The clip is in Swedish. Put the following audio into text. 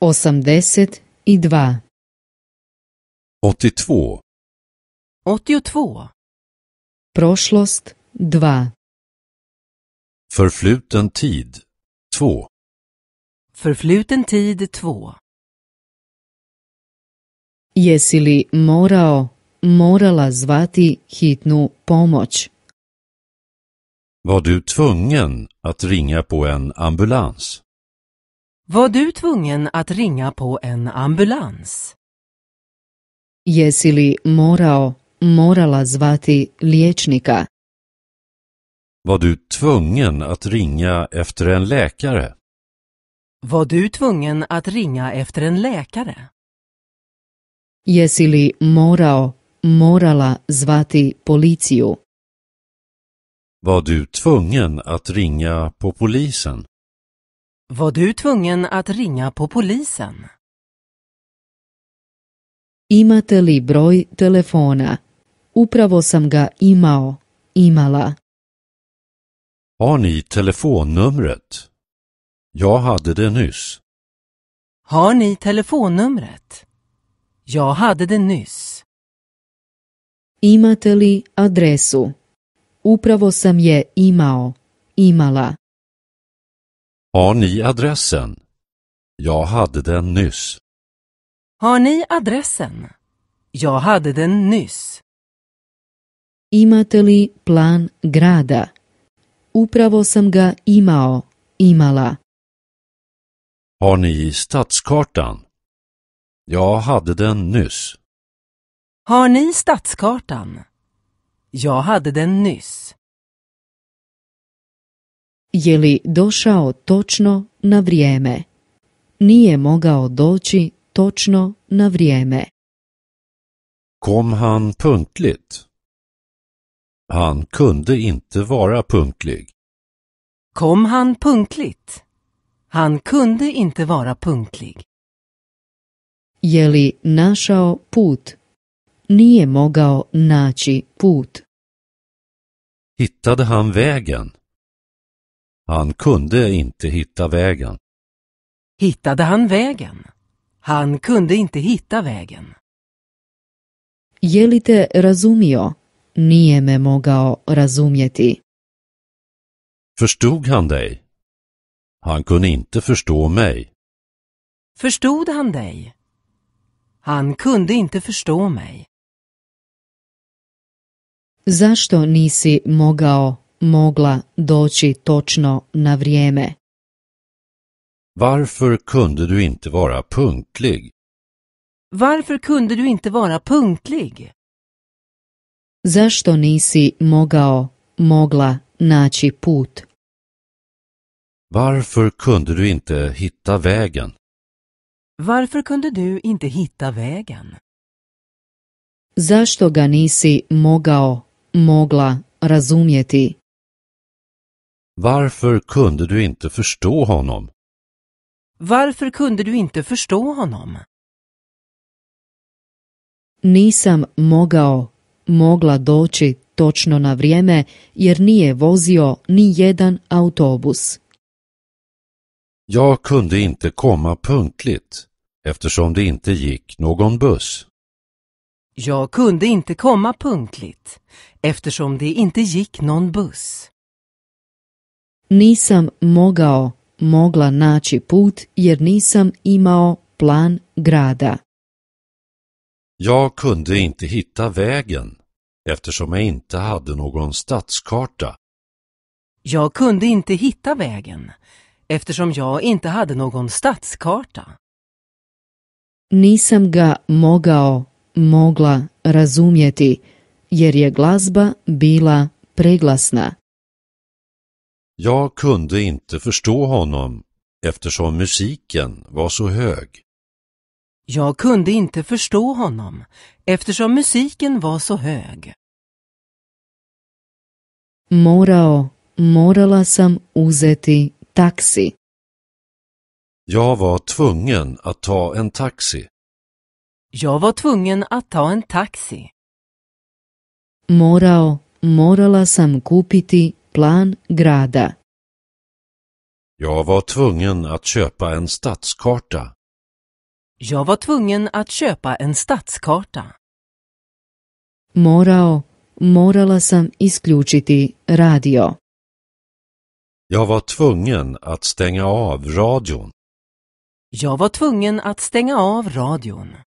82 82 82 2 Förfluten tid 2 Förfluten tid 2 Jesi morao, morala zvati hitnu pomoć? Var du tvungen att ringa på en ambulans? Var du tvungen att ringa på en ambulans? Jesili li morao, morala zvati liječnika? Var du tvungen att ringa efter en läkare? Var du tvungen att ringa efter en läkare? Jesi morao, morala zvati policiju? Var du tvungen att ringa på polisen? Var du tvungen att ringa på polisen? Imate li broj telefona? Upravo sam ga imao, imala. Har ni telefonnumret? Jag hade det nyss. Har ni telefonnumret? Jag hade det nyss. Imate li adresu? Upravo sam je imao, imala. Har ni adressen? Jag hade den nyss. Har ni adressen? Jag hade den nyss. Imate li plan grada? Upravo sam ga imao, imala. Har ni stadskartan? Jag hade den nyss. Har ni stadskartan? Jag hade den nyss je li došao točno na vrijeme. Nije mogao doći točno na vrijeme. Kom han punktligt? Han kunde inte vara punktlig. Kom han punktligt? Han kunde inte vara punktlig. Je li našao put? Nije mogao naći put. Hittade han vägen? Han kunde inte hitta vägen. Hittade han vägen? Han kunde inte hitta vägen. Jelite razumio? Nije me mogao razumjeti. Förstod han dig? Han kunde inte förstå mig. Förstod han dig? Han kunde inte förstå mig. Zašto nisi mogao mogla doći točno na vrijeme. Varför kunde du inte vara punktlig? Varför kunde du inte vara punktlig? Zašto nisi mogao, mogla naći put? Varför kunde du inte hitta vägen? Varför kunde du inte hitta vägen? Zašto ga nisi mogao, mogla razumjeti? Varför kunde du inte förstå honom? Varför kunde du inte förstå honom? Nisam mogao, mogla doći točno na vrijeme jer nije vozio ni jedan autobus. Jag kunde inte komma punktligt eftersom det inte gick någon buss. Jag kunde inte komma punktligt eftersom det inte gick någon buss. Nisam mogao, mogla naći put jer nisam imao plan grada. Jag kunde inte hitta vägen eftersom jag inte hade någon stadskarta. Jag kunde inte hitta vägen eftersom jag inte hade någon stadskarta. Nisam ga mogao, mogla razumjeti jer je glazba bila preglasna. Jag kunde inte förstå honom eftersom musiken var så hög. Jag kunde inte förstå honom eftersom musiken var så hög. Morao, morala sam uzeti taxi. Jag var tvungen att ta en taxi. Jag var tvungen att ta en taxi. Morao, morala sam kupiti plan grada. Jag var tvungen att köpa en stadskarta. Jag var tvungen att köpa en stadskarta. Morao, morala sam isključiti radio. Jag var tvungen att stänga av radion. Jag var tvungen att stänga av radion.